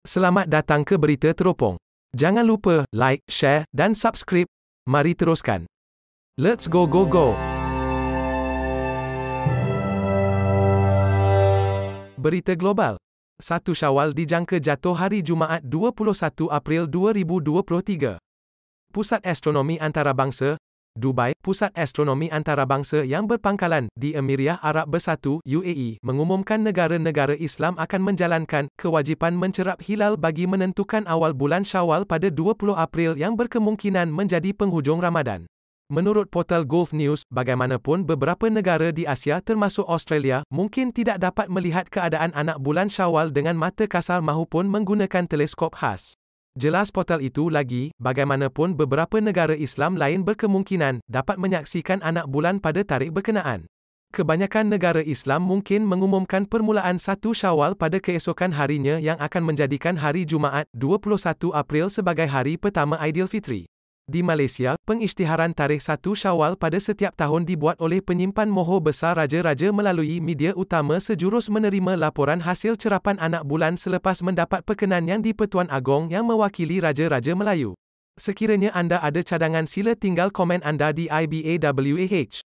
Selamat datang ke Berita Teropong. Jangan lupa like, share dan subscribe. Mari teruskan. Let's go go go. Berita Global. Satu Syawal dijangka jatuh hari Jumaat 21 April 2023. Pusat Astronomi Antarabangsa Dubai, pusat astronomi antarabangsa yang berpangkalan di Emiriah Arab Bersatu (UAE), mengumumkan negara-negara Islam akan menjalankan kewajipan mencerap hilal bagi menentukan awal bulan Syawal pada 20 April yang berkemungkinan menjadi penghujung Ramadan. Menurut portal Gulf News, bagaimanapun beberapa negara di Asia termasuk Australia mungkin tidak dapat melihat keadaan anak bulan Syawal dengan mata kasar mahupun menggunakan teleskop khas. Jelas portal itu lagi, bagaimanapun beberapa negara Islam lain berkemungkinan dapat menyaksikan anak bulan pada tarikh berkenaan. Kebanyakan negara Islam mungkin mengumumkan permulaan satu Syawal pada keesokan harinya yang akan menjadikan hari Jumaat 21 April sebagai hari pertama Aidilfitri. Di Malaysia, pengisytiharan tarikh 1 Syawal pada setiap tahun dibuat oleh penyimpan moho besar raja-raja melalui media utama sejurus menerima laporan hasil cerapan anak bulan selepas mendapat perkenan yang di-Pertuan Agong yang mewakili raja-raja Melayu. Sekiranya anda ada cadangan sila tinggal komen anda di IBAWAH.